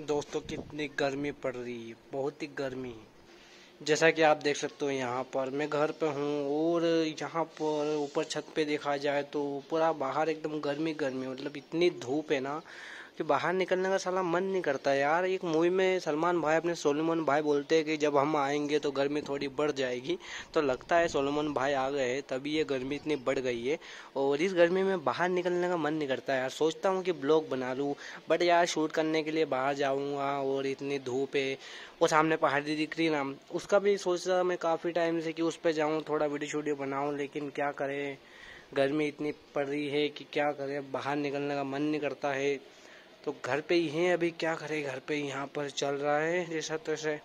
दोस्तों कितनी गर्मी पड़ रही है बहुत ही गर्मी है जैसा कि आप देख सकते हो यहाँ पर मैं घर पे हूँ और यहाँ पर ऊपर छत पे देखा जाए तो पूरा बाहर एकदम गर्मी गर्मी मतलब इतनी धूप है ना कि बाहर निकलने का साला मन नहीं करता यार एक मूवी में सलमान भाई अपने सोलोमन भाई बोलते हैं कि जब हम आएंगे तो गर्मी थोड़ी बढ़ जाएगी तो लगता है सोलोमन भाई आ गए तभी ये गर्मी इतनी बढ़ गई है और इस गर्मी में बाहर निकलने का मन नहीं करता यार सोचता हूँ कि ब्लॉग बना लूँ बट यार शूट करने के लिए बाहर जाऊँगा और इतनी धूप है और सामने पहाड़ी दिख रही ना उसका भी सोच रहा मैं काफ़ी टाइम से कि उस पर जाऊँ थोड़ा वीडियो शूडियो बनाऊँ लेकिन क्या करें गर्मी इतनी पड़ रही है कि क्या करें बाहर निकलने का मन नहीं करता है तो घर पे ही हैं अभी क्या करें घर पे यहाँ पर चल रहा है जैसा तैसे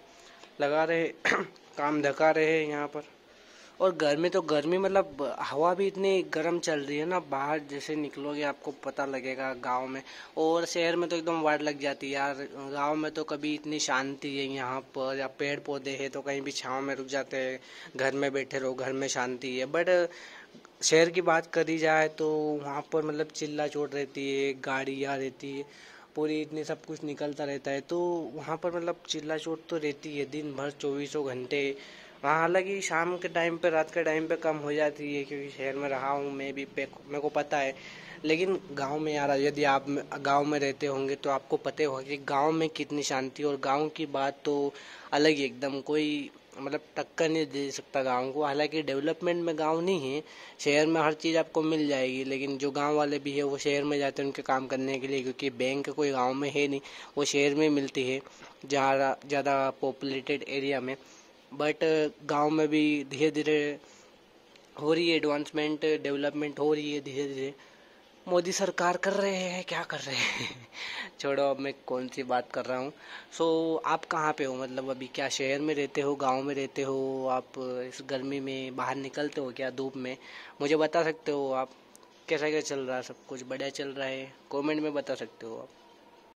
लगा रहे काम धका रहे हैं यहाँ पर और गर्मी तो गर्मी मतलब हवा भी इतनी गर्म चल रही है ना बाहर जैसे निकलोगे आपको पता लगेगा गांव में और शहर में तो एकदम वाट लग जाती है यार गांव में तो कभी इतनी शांति है यहाँ पर या पेड़ पौधे हैं तो कहीं भी छाँव में रुक जाते हैं घर में बैठे रहो घर में शांति है बट शहर की बात करी जाए तो वहाँ पर मतलब चिल्ला चोट रहती है गाड़ियाँ रहती है पूरी इतनी सब कुछ निकलता रहता है तो वहाँ पर मतलब चिल्ला चोट तो रहती है दिन भर चौबीसों घंटे हालांकि शाम के टाइम पे रात के टाइम पे कम हो जाती है क्योंकि शहर में रहा हूँ मैं भी पे मेरे को पता है लेकिन गांव में यार यदि आप गांव में रहते होंगे तो आपको पता होगा कि गांव में कितनी शांति और गांव की बात तो अलग ही एकदम कोई मतलब टक्कर नहीं दे सकता गांव को हालांकि डेवलपमेंट में गांव नहीं है शहर में हर चीज़ आपको मिल जाएगी लेकिन जो गांव वाले भी है वो शहर में जाते हैं उनके काम करने के लिए क्योंकि बैंक कोई गांव में है नहीं वो शहर में मिलती है जहाँ ज़्यादा पॉपुलेटेड एरिया में बट गांव में भी धीरे धीरे हो रही है एडवांसमेंट डेवलपमेंट हो रही है धीरे धीरे मोदी सरकार कर रहे हैं क्या कर रहे हैं छोड़ो अब मैं कौन सी बात कर रहा हूँ सो so, आप कहाँ पे हो मतलब अभी क्या शहर में रहते हो गांव में रहते हो आप इस गर्मी में बाहर निकलते हो क्या धूप में मुझे बता सकते हो आप कैसा क्या चल रहा है सब कुछ बढ़िया चल रहा है कमेंट में बता सकते हो आप